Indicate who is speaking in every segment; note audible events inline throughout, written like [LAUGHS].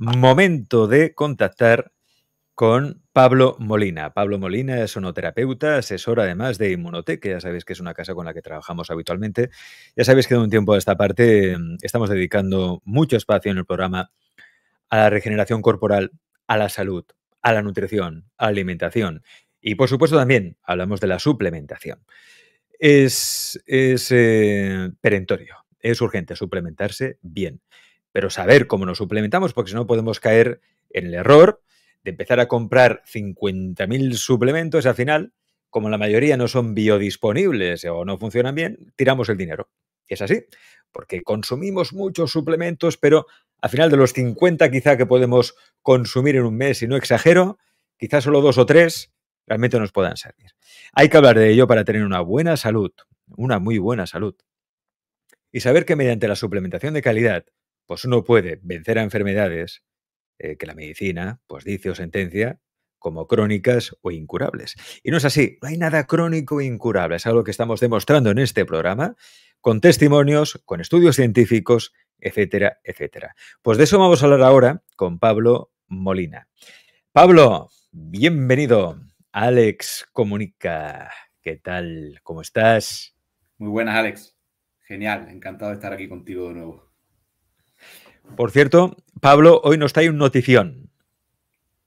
Speaker 1: momento de contactar con Pablo Molina. Pablo Molina es sonoterapeuta, asesor además de Inmunotech, que ya sabéis que es una casa con la que trabajamos habitualmente. Ya sabéis que de un tiempo a esta parte mm, estamos dedicando mucho espacio en el programa a la regeneración corporal, a la salud, a la nutrición, a la alimentación y por supuesto también hablamos de la suplementación. Es, es eh, perentorio, es urgente suplementarse bien pero saber cómo nos suplementamos, porque si no podemos caer en el error de empezar a comprar 50.000 suplementos al final, como la mayoría no son biodisponibles o no funcionan bien, tiramos el dinero. Y es así, porque consumimos muchos suplementos, pero al final de los 50 quizá que podemos consumir en un mes, y no exagero, quizá solo dos o tres realmente nos puedan servir. Hay que hablar de ello para tener una buena salud, una muy buena salud. Y saber que mediante la suplementación de calidad pues uno puede vencer a enfermedades eh, que la medicina pues dice o sentencia como crónicas o incurables. Y no es así, no hay nada crónico o e incurable, es algo que estamos demostrando en este programa con testimonios, con estudios científicos, etcétera, etcétera. Pues de eso vamos a hablar ahora con Pablo Molina. Pablo, bienvenido. Alex Comunica, ¿qué tal? ¿Cómo estás? Muy buenas, Alex.
Speaker 2: Genial, encantado de estar aquí contigo de nuevo.
Speaker 1: Por cierto, Pablo, hoy nos trae un notición.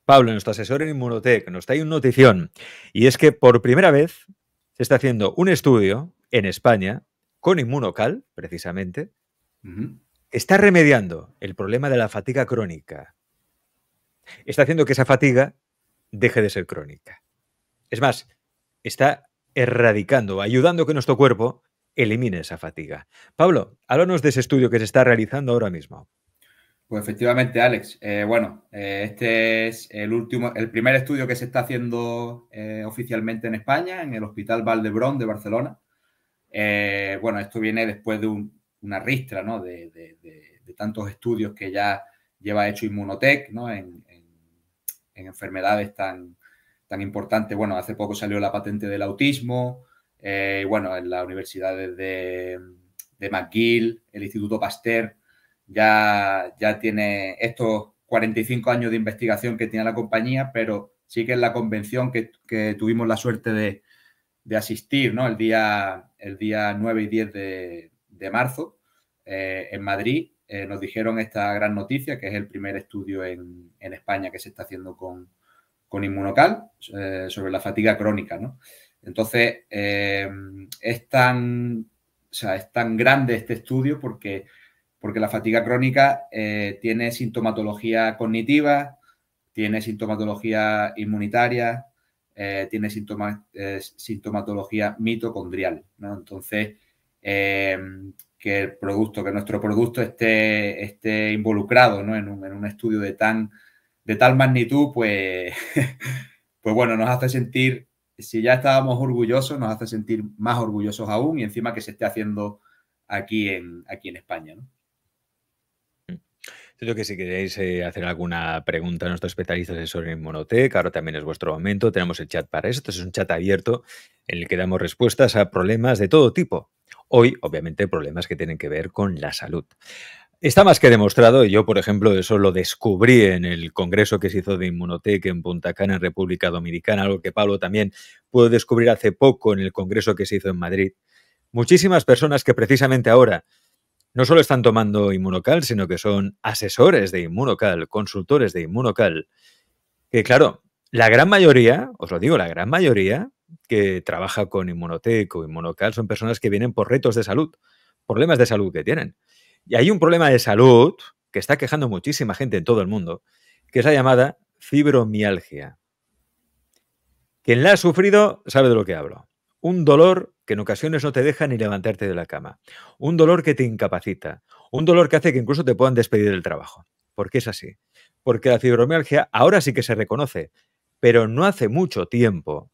Speaker 1: Pablo, nuestro asesor en Inmunotech, nos trae un notición. Y es que por primera vez se está haciendo un estudio en España con Inmunocal, precisamente, está remediando el problema de la fatiga crónica. Está haciendo que esa fatiga deje de ser crónica. Es más, está erradicando, ayudando que nuestro cuerpo elimine esa fatiga. Pablo, háblanos de ese estudio que se está realizando ahora mismo.
Speaker 2: Pues efectivamente, Alex. Eh, bueno, eh, este es el último, el primer estudio que se está haciendo eh, oficialmente en España, en el Hospital Valdebrón de Barcelona. bueno, esto viene después de una ristra ¿no? de, tantos estudios que ya lleva hecho Inmunotech ¿no? en, enfermedades tan, tan importantes. Bueno, hace poco salió la patente del autismo, bueno, en las universidades de, McGill, el Instituto Pasteur ya, ya tiene estos 45 años de investigación que tiene la compañía, pero sí que en la convención que, tuvimos la suerte de, asistir, ¿no? El día, el día 9 y 10 de, marzo eh, en Madrid, eh, nos dijeron esta gran noticia, que es el primer estudio en, España que se está haciendo con, con inmunocal eh, sobre la fatiga crónica, ¿no? Entonces, es tan, es tan grande este estudio porque porque la fatiga crónica eh, tiene sintomatología cognitiva, tiene sintomatología inmunitaria, eh, tiene eh, sintomatología mitocondrial. Entonces, que el producto, que nuestro producto esté, esté involucrado en, un, en, un, estudio de, tan, de tal magnitud, pues, [LAUGHS] pues bueno, nos hace sentir, si ya estábamos orgullosos, nos hace sentir más orgullosos aún y encima que se esté haciendo aquí en, aquí en España. ¿no? Yo que si queréis eh, hacer
Speaker 1: alguna pregunta a nuestros especialistas sobre Inmunotec, ahora también es vuestro momento, tenemos el chat para esto, es un chat abierto en el que damos respuestas a problemas de todo tipo. Hoy, obviamente, problemas que tienen que ver con la salud. Está más que demostrado, y yo, por ejemplo, eso lo descubrí en el congreso que se hizo de Inmunotech en Punta Cana, en República Dominicana, algo que Pablo también pudo descubrir hace poco en el congreso que se hizo en Madrid. Muchísimas personas que precisamente ahora no solo están tomando Inmunocal, sino que son asesores de Inmunocal, consultores de Inmunocal. Que claro, la gran mayoría, os lo digo, la gran mayoría que trabaja con Inmunotec o Inmunocal son personas que vienen por retos de salud, problemas de salud que tienen. Y hay un problema de salud que está quejando muchísima gente en todo el mundo, que es la llamada fibromialgia. Quien la ha sufrido sabe de lo que hablo. Un dolor que en ocasiones no te deja ni levantarte de la cama, un dolor que te incapacita, un dolor que hace que incluso te puedan despedir del trabajo. ¿Por qué es así? Porque la fibromialgia ahora sí que se reconoce, pero no hace mucho tiempo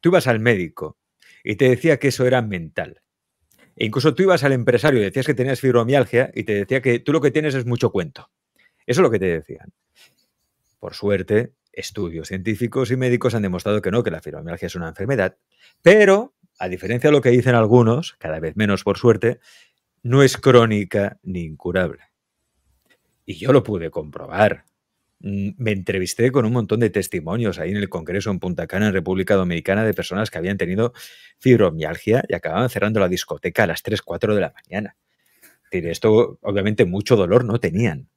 Speaker 1: tú ibas al médico y te decía que eso era mental. E incluso tú ibas al empresario y decías que tenías fibromialgia y te decía que tú lo que tienes es mucho cuento. Eso es lo que te decían. Por suerte, estudios científicos y médicos han demostrado que no, que la fibromialgia es una enfermedad, pero a diferencia de lo que dicen algunos, cada vez menos por suerte, no es crónica ni incurable. Y yo lo pude comprobar. Mm, me entrevisté con un montón de testimonios ahí en el Congreso en Punta Cana, en República Dominicana, de personas que habían tenido fibromialgia y acababan cerrando la discoteca a las 3, 4 de la mañana. Esto, obviamente, mucho dolor no tenían.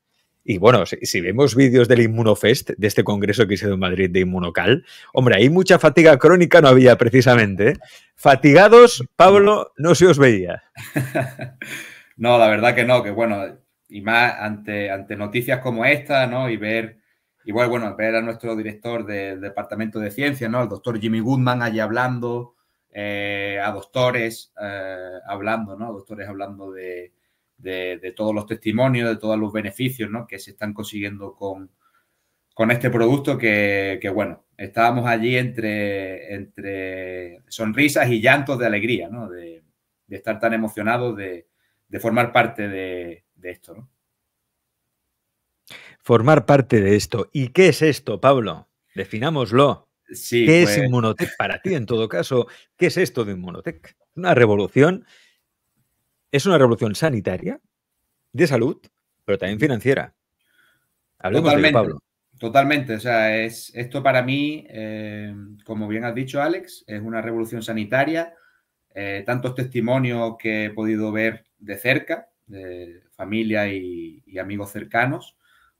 Speaker 1: Y bueno, si, vemos vídeos del Inmunofest, de este congreso que hice en Madrid de Inmunocal, hombre, ahí mucha fatiga crónica no había precisamente. ¿eh? Fatigados, Pablo, no se os veía. [LAUGHS]
Speaker 2: no, la verdad que no, que bueno, y más ante, noticias como esta, ¿no? Y ver, igual, bueno, ver a nuestro director del Departamento de Ciencias, ¿no? El doctor Jimmy Goodman allí hablando, eh, a doctores eh, hablando, ¿no? doctores hablando de de, todos los testimonios, de todos los beneficios ¿no? que se están consiguiendo con, con este producto que, bueno, estábamos allí entre, entre sonrisas y llantos de alegría, de, estar tan emocionados de, formar parte de, esto.
Speaker 1: Formar parte de esto. ¿Y qué es esto, Pablo? Definámoslo. Sí, ¿Qué es pues. Inmunotech para ti en todo caso? ¿Qué es esto de Inmunotech? Una revolución es una revolución sanitaria, de salud, pero también financiera. totalmente, Pablo.
Speaker 2: Totalmente. O sea, es, esto para mí, eh, como bien has dicho, Alex, es una revolución sanitaria. Eh, tantos testimonios que he podido ver de cerca, de familia y, amigos cercanos,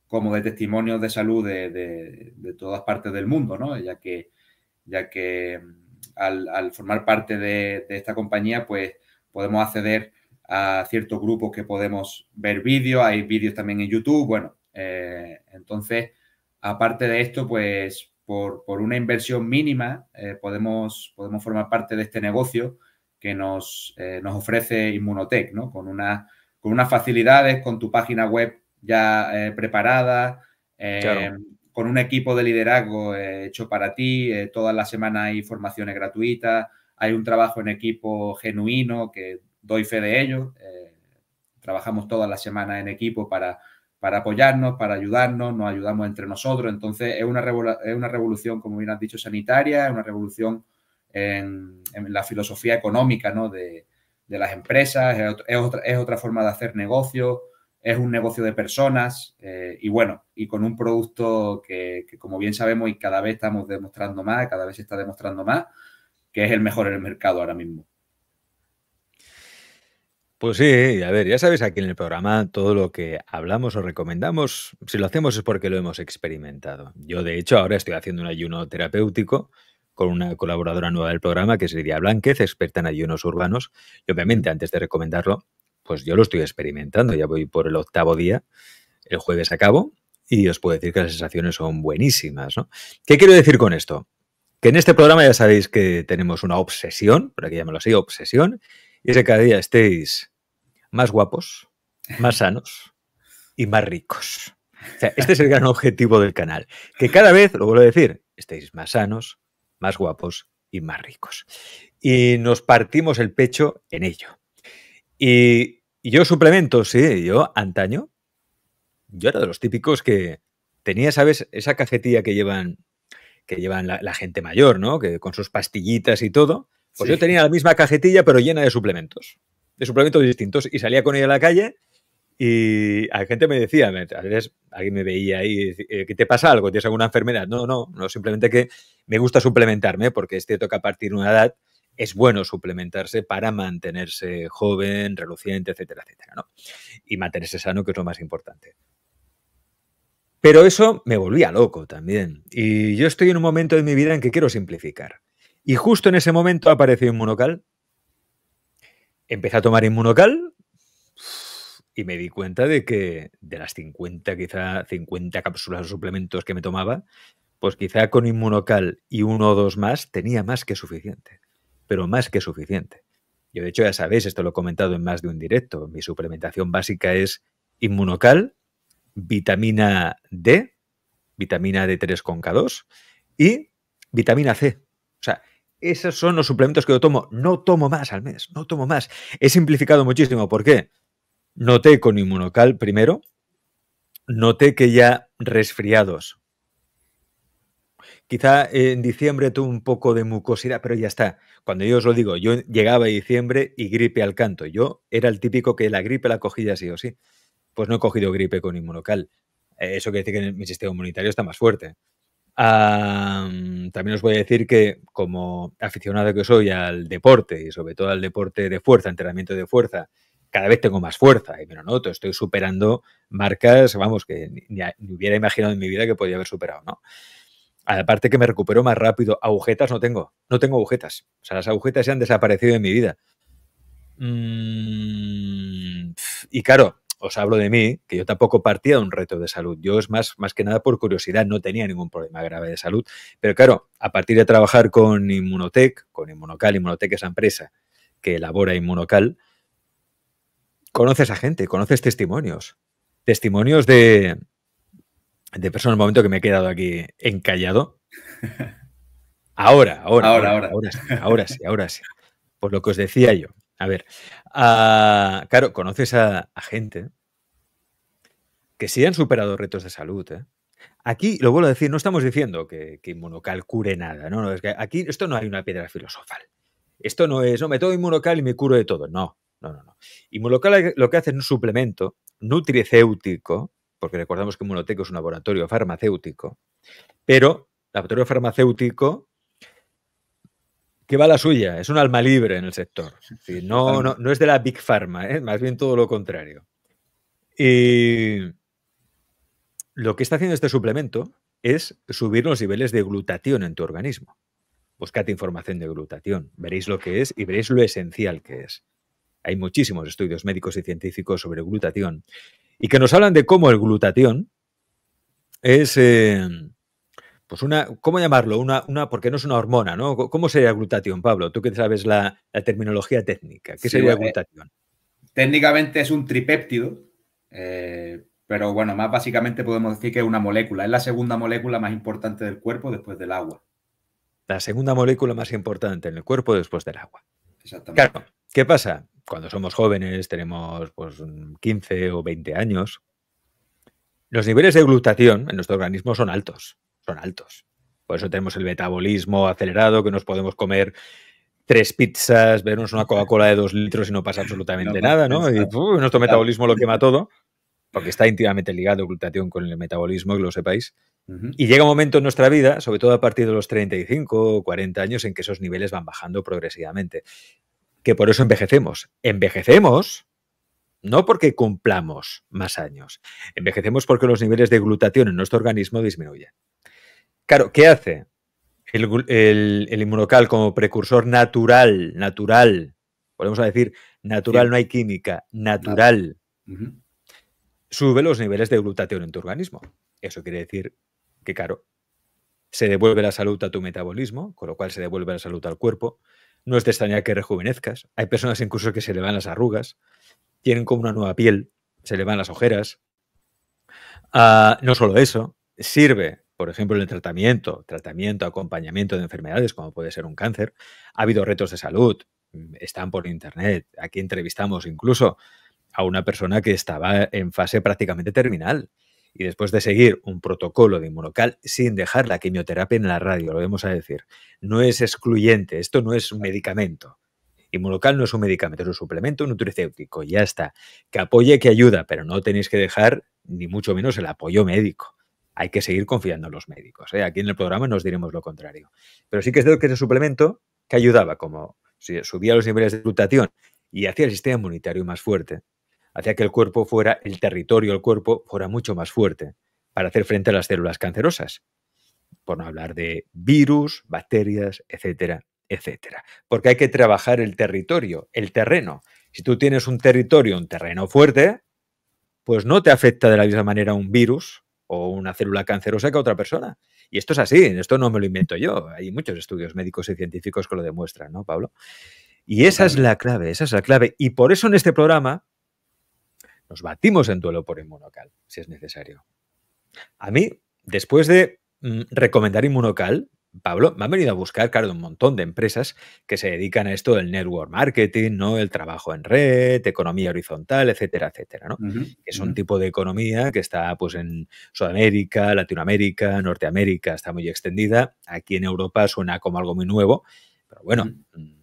Speaker 2: como de testimonios de salud de, todas partes del mundo, Ya que, ya que mm, al, formar parte de, de esta compañía, pues podemos acceder a ciertos grupos que podemos ver vídeos, hay vídeos también en YouTube, bueno, eh, entonces, aparte de esto, pues por, por una inversión mínima eh, podemos, podemos formar parte de este negocio que nos, eh, nos ofrece Inmunotech, ¿no? Con, una, con unas facilidades, con tu página web ya preparada, con un equipo de liderazgo hecho para ti, todas las semanas hay formaciones gratuitas, hay un trabajo en equipo genuino que doy fe de ello. Eh, trabajamos todas las semanas en equipo para, para apoyarnos, para ayudarnos, nos ayudamos entre nosotros. Entonces, es una, es una revolución, como bien has dicho, sanitaria, es una revolución en, la filosofía económica ¿no? de, de, las empresas, es, otra, forma de hacer negocio, es un negocio de personas eh, y bueno, y con un producto que, que, como bien sabemos y cada vez estamos demostrando más, cada vez se está demostrando más, que es el mejor en el mercado ahora mismo.
Speaker 1: Pues sí, a ver, ya sabéis aquí en el programa todo lo que hablamos o recomendamos, si lo hacemos es porque lo hemos experimentado. Yo de hecho ahora estoy haciendo un ayuno terapéutico con una colaboradora nueva del programa que es Lidia Blanquez, experta en ayunos urbanos, y obviamente antes de recomendarlo, pues yo lo estoy experimentando, ya voy por el octavo día, el jueves acabo y os puedo decir que las sensaciones son buenísimas. ¿no? ¿Qué quiero decir con esto? Que en este programa ya sabéis que tenemos una obsesión, por aquí llamarlo así, obsesión, y es que cada día estéis más guapos, más [LAUGHS] sanos y más ricos. O sea, este es el gran objetivo del canal. Que cada vez, lo vuelvo a decir, estéis más sanos, más guapos y más ricos. Y nos partimos el pecho en ello. Y, yo suplemento, sí, yo antaño, yo era de los típicos que tenía, ¿sabes? Esa cajetilla que llevan, que llevan la, gente mayor, ¿no? Que con sus pastillitas y todo. Pues yo tenía la misma cajetilla, pero llena de suplementos de suplementos distintos y salía con ella a la calle y la gente me decía, a veces alguien me veía ahí, eh, ¿qué te pasa algo? ¿Tienes alguna enfermedad? No, no, no, simplemente que me gusta suplementarme porque es cierto que a partir de una edad es bueno suplementarse para mantenerse joven, reluciente, etcétera, etcétera, ¿no? Y mantenerse sano, que es lo más importante. Pero eso me volvía loco también. Y yo estoy en un momento de mi vida en que quiero simplificar. Y justo en ese momento apareció monocal. Empecé a tomar inmunocal y me di cuenta de que de las 50, quizá 50 cápsulas o suplementos que me tomaba, pues quizá con inmunocal y uno o dos más tenía más que suficiente, pero más que suficiente. Yo de hecho ya sabéis, esto lo he comentado en más de un directo, mi suplementación básica es inmunocal, vitamina D, vitamina D3 con K2 y vitamina C. O sea, esos son los suplementos que yo tomo. No tomo más al mes, no tomo más. He simplificado muchísimo. ¿Por qué? Noté con inmunocal primero, noté que ya resfriados. Quizá en diciembre tuve un poco de mucosidad, pero ya está. Cuando yo os lo digo, yo llegaba a diciembre y gripe al canto. Yo era el típico que la gripe la cogía sí o sí. Pues no he cogido gripe con inmunocal. Eso quiere decir que mi sistema inmunitario está más fuerte también os voy a decir que como aficionado que soy al deporte y sobre todo al deporte de fuerza, entrenamiento de fuerza, cada vez tengo más fuerza y me lo noto, estoy superando marcas, vamos, que ni, hubiera imaginado en mi vida que podía haber superado, ¿no? Aparte que me recupero más rápido, agujetas no tengo, no tengo agujetas, o sea, las agujetas se han desaparecido en mi vida. Mm, y claro, os hablo de mí, que yo tampoco partía de un reto de salud. Yo es más, más que nada por curiosidad, no tenía ningún problema grave de salud. Pero claro, a partir de trabajar con Inmunotech, con Inmunocal, Inmunotech es la empresa que elabora Inmunocal, conoces a gente, conoces testimonios. Testimonios de, de personas, el momento que me he quedado aquí encallado. [LAUGHS] Ahora, ahora, ahora, ahora, ahora, ahora sí, ahora sí. Por lo que os decía yo, a ver, ah, claro, conoces a, gente que sí han superado retos de salud. ¿eh? Aquí, lo vuelvo a decir, no estamos diciendo que, que Inmunocal cure nada. No, no, es que aquí esto no hay una piedra filosofal. Esto no es, no, me tomo Inmunocal y me curo de todo. No, no, no. no. Inmunocal lo que hace es un suplemento nutricéutico, porque recordamos que Inmunoteco es un laboratorio farmacéutico, pero laboratorio farmacéutico que va la suya, es un alma libre en el sector. no, no, es de la Big Pharma, ¿eh? más bien todo lo contrario. Y lo que está haciendo este suplemento es subir los niveles de glutatión en tu organismo. Buscad información de glutatión, veréis lo que es y veréis lo esencial que es. Hay muchísimos estudios médicos y científicos sobre glutatión y que nos hablan de cómo el glutatión es... Eh, pues una, ¿cómo llamarlo? Una, una, porque no es una hormona, ¿no? ¿Cómo sería glutatión, Pablo? Tú que sabes la, terminología técnica. ¿Qué sería eh, glutatión?
Speaker 2: técnicamente es un tripéptido, eh, pero bueno, más básicamente podemos decir que es una molécula. Es la segunda molécula más importante del cuerpo después del agua. La segunda molécula más
Speaker 1: importante en el cuerpo después del agua. Exactamente. Claro, ¿qué pasa? Cuando somos jóvenes, tenemos 15 pues, o 20 años, los niveles de glutatión en nuestro organismo son altos altos. Por eso tenemos el metabolismo acelerado, que nos podemos comer tres pizzas, vernos una Coca-Cola de dos litros y no pasa absolutamente nada, ¿no? Y uh, nuestro metabolismo lo quema todo, porque está íntimamente ligado glutatión con el metabolismo, que lo sepáis. Y llega un momento en nuestra vida, sobre todo a partir de los 35 o 40 años, en que esos niveles van bajando progresivamente. Que por eso envejecemos. Envejecemos no porque cumplamos más años. Envejecemos porque los niveles de glutatión en nuestro organismo disminuyen. Claro, ¿qué hace? El, inmunocal como precursor natural, natural, volvemos a decir, natural, no hay química, natural, sube los niveles de glutatión en tu organismo. Eso quiere decir que, claro, se devuelve la salud a tu metabolismo, con lo cual se devuelve la salud al cuerpo. No es de extrañar que rejuvenezcas. Hay personas incluso que se le van las arrugas, tienen como una nueva piel, se le van las ojeras. Ah, no solo eso, sirve por ejemplo, en el tratamiento, tratamiento, acompañamiento de enfermedades como puede ser un cáncer, ha habido retos de salud, mm, están por internet, aquí entrevistamos incluso a una persona que estaba en fase prácticamente terminal y después de seguir un protocolo de inmunocal sin dejar la quimioterapia en la radio, lo vamos a decir, no es excluyente, esto no es un medicamento. Inmunocal no es un medicamento, es un suplemento nutricéutico, ya está. Que apoye, que ayuda, pero no tenéis que dejar ni mucho menos el apoyo médico hay que seguir confiando en los médicos. ¿eh? Aquí en el programa nos diremos lo contrario. Pero sí que es lo que ese suplemento que ayudaba, como si subía los niveles de glutatión y hacía el sistema inmunitario más fuerte, hacía que el cuerpo fuera, el territorio el cuerpo fuera mucho más fuerte para hacer frente a las células cancerosas. Por no hablar de virus, bacterias, etcétera, etcétera. Porque hay que trabajar el territorio, el terreno. Si tú tienes un territorio, un terreno fuerte, pues no te afecta de la misma manera un virus o una célula cancerosa que otra persona. Y esto es así, esto no me lo invento yo. Hay muchos estudios médicos y científicos que lo demuestran, ¿no, Pablo? Y esa es la clave, esa es la clave. Y por eso en este programa nos batimos en duelo por inmunocal, si es necesario. A mí, después de mm, recomendar inmunocal, Pablo, me han venido a buscar, claro, un montón de empresas que se dedican a esto del network marketing, ¿no? El trabajo en red, economía horizontal, etcétera, etcétera, ¿no? Es un tipo de economía que está, pues, en Sudamérica, Latinoamérica, Norteamérica, está muy extendida. Aquí en Europa suena como algo muy nuevo, pero bueno... Mm,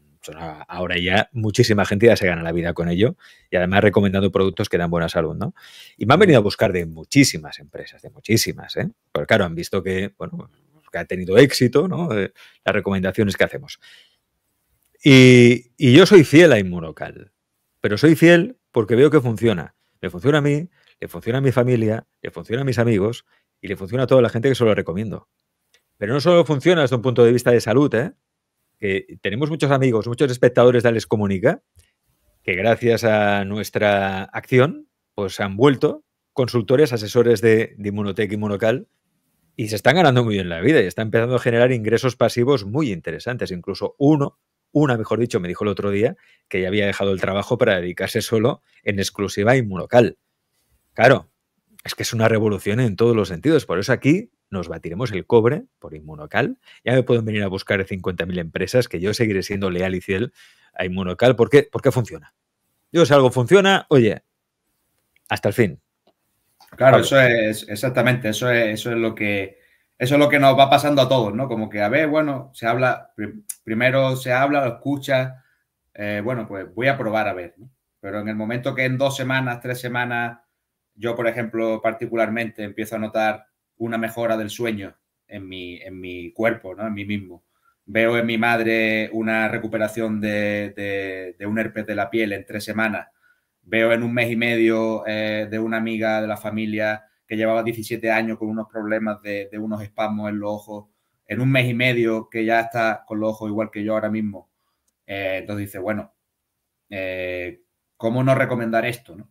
Speaker 1: ahora ya muchísima gente ya se gana la vida con ello y además recomendando productos que dan buena salud, ¿no? Y me han venido a buscar de muchísimas empresas, de muchísimas, ¿eh? claro, han visto que, bueno, ha tenido éxito, ¿no? Eh, las recomendaciones que hacemos. Y, yo soy fiel a Inmunocal, pero soy fiel porque veo que funciona. Le funciona a mí, le funciona a mi familia, le funciona a mis amigos y le funciona a toda la gente que se lo recomiendo. Pero no solo funciona desde un punto de vista de salud, ¿eh? tenemos muchos amigos, muchos espectadores de Les Comunica, que gracias a nuestra acción, pues han vuelto consultores, asesores de, de Inmunocal, y se están ganando muy bien la vida y está empezando a generar ingresos pasivos muy interesantes. Incluso uno, una mejor dicho, me dijo el otro día que ya había dejado el trabajo para dedicarse solo en exclusiva a Inmunocal. Claro, es que es una revolución en todos los sentidos. Por eso aquí nos batiremos el cobre por Inmunocal. Ya me pueden venir a buscar 50.000 empresas que yo seguiré siendo leal y fiel a Inmunocal porque, porque funciona. Yo si algo funciona, oye, hasta el fin. Claro, eso
Speaker 2: es exactamente, eso es, eso es lo que eso es lo que nos va pasando a todos, ¿no? Como que a ver, bueno, se habla, primero se habla, lo escucha, eh, bueno, pues voy a probar a ver, ¿no? Pero en el momento que en dos semanas, tres semanas, yo, por ejemplo, particularmente empiezo a notar una mejora del sueño en mi, en mi cuerpo, ¿no? En mí mismo. Veo en mi madre una recuperación de, de, de un herpes de la piel en tres semanas Veo en un mes y medio eh, de una amiga de la familia que llevaba 17 años con unos problemas de, unos espasmos en los ojos. En un mes y medio que ya está con los ojos igual que yo ahora mismo. Eh, entonces dice, bueno, eh, ¿cómo no recomendar esto? No?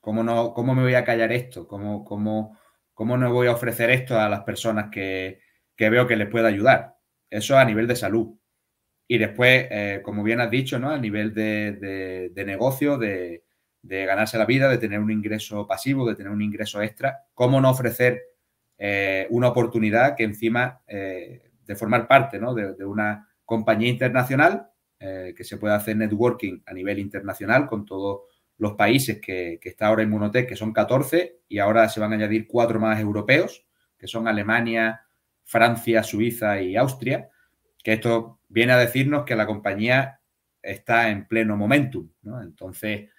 Speaker 2: ¿Cómo, no, ¿Cómo me voy a callar esto? ¿Cómo, cómo, cómo no voy a ofrecer esto a las personas que, que veo que les pueda ayudar? Eso a nivel de salud. Y después, eh, como bien has dicho, ¿no? A nivel de, negocio, de, ganarse la vida, de tener un ingreso pasivo, de tener un ingreso extra, ¿cómo no ofrecer eh, una oportunidad que encima eh, de formar parte ¿no? de, una compañía internacional, que se pueda hacer networking a nivel internacional con todos los países que, está ahora en Monotech, que son 14, y ahora se van a añadir cuatro más europeos, que son Alemania, Francia, Suiza y Austria que esto viene a decirnos que la compañía está en pleno momentum, ¿no? Entonces,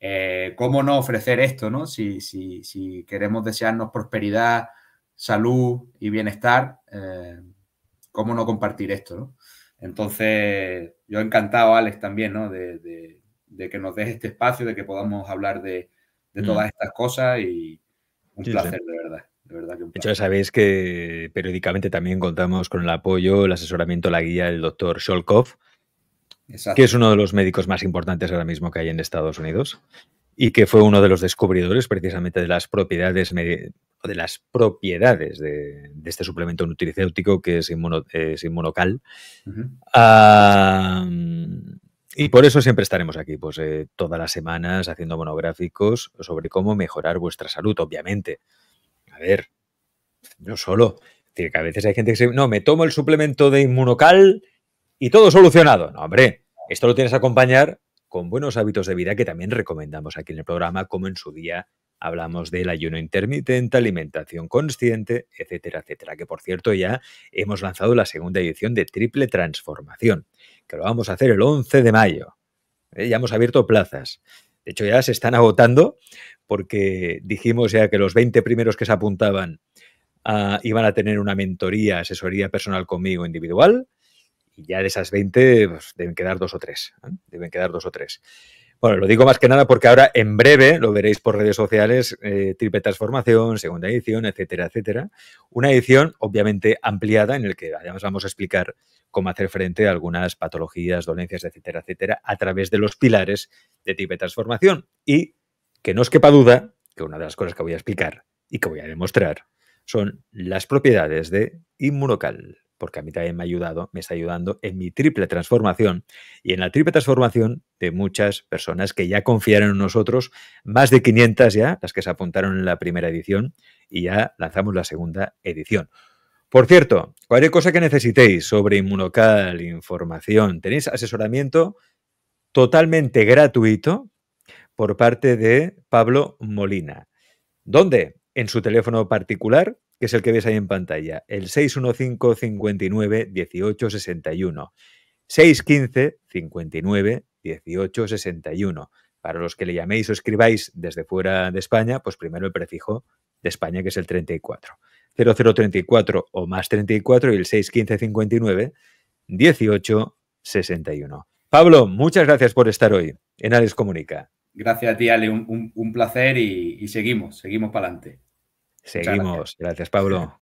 Speaker 2: eh, ¿cómo no ofrecer esto, ¿no? Si, queremos desearnos prosperidad, salud y bienestar, eh, ¿cómo no compartir esto, ¿no? Entonces, yo encantado, Alex, también, ¿no? De, que nos deje este espacio, de que podamos hablar de, mm. todas estas cosas y, un placer, de verdad. De, verdad que hecho, ya
Speaker 1: sabéis que periódicamente también contamos con el apoyo, el asesoramiento, la guía del doctor Sholkov, que es uno de los médicos más importantes ahora mismo que hay en Estados Unidos y que fue uno de los descubridores precisamente de las propiedades de las propiedades de, este suplemento nutricéutico que es, inmunocal. Y por eso siempre estaremos aquí, pues eh, todas las semanas haciendo monográficos sobre cómo mejorar vuestra salud, obviamente. A ver, no solo. Decir, que a veces hay gente que se... No, me tomo el suplemento de inmunocal y todo solucionado. No, hombre, esto lo tienes que acompañar con buenos hábitos de vida que también recomendamos aquí en el programa, como en su día hablamos del ayuno intermitente, alimentación consciente, etcétera, etcétera. Que por cierto ya hemos lanzado la segunda edición de Triple Transformación que lo vamos a hacer el 11 de mayo. ¿eh? Ya hemos abierto plazas. De hecho, ya se están agotando porque dijimos ya que los 20 primeros que se apuntaban ah, iban a tener una mentoría, asesoría personal conmigo individual. Y ya de esas 20 pues, deben quedar dos o tres. ¿eh? Deben quedar dos o tres. Bueno, lo digo más que nada porque ahora en breve, lo veréis por redes sociales, eh, Tripe transformación, segunda edición, etcétera, etcétera. Una edición obviamente ampliada en la que además vamos a explicar cómo hacer frente a algunas patologías, dolencias, etcétera, etcétera, a través de los pilares de Tripe transformación. Y que no os quepa duda que una de las cosas que voy a explicar y que voy a demostrar son las propiedades de inmunocal porque a mí también me ha ayudado, me está ayudando en mi triple transformación y en la triple transformación de muchas personas que ya confiaron en nosotros, más de 500 ya, las que se apuntaron en la primera edición y ya lanzamos la segunda edición. Por cierto, cualquier cosa que necesitéis sobre Inmunocal, información, tenéis asesoramiento totalmente gratuito por parte de Pablo Molina. ¿Dónde? En su teléfono particular, que es el que ves ahí en pantalla, el 615 59 18 61. 615 59 18 61. Para los que le llaméis o escribáis desde fuera de España, pues primero el prefijo de España, que es el 34. 0034 o más 34 y el 615 59 18 61. Pablo, muchas gracias por estar hoy en Ares Comunica.
Speaker 2: Gracias a ti, Ale, un, placer y, y seguimos, seguimos para adelante. Seguimos. Gracias, Pablo.